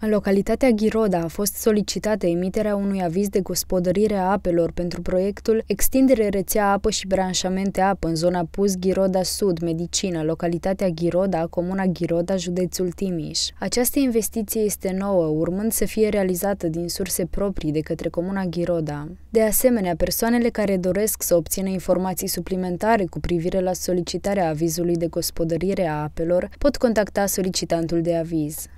În localitatea Ghiroda a fost solicitată emiterea unui aviz de gospodărire a apelor pentru proiectul Extindere rețea apă și branșamente apă în zona Pus Ghiroda Sud, Medicină, localitatea Ghiroda, comuna Ghiroda, județul Timiș. Această investiție este nouă, urmând să fie realizată din surse proprii de către comuna Ghiroda. De asemenea, persoanele care doresc să obțină informații suplimentare cu privire la solicitarea avizului de gospodărire a apelor pot contacta solicitantul de aviz.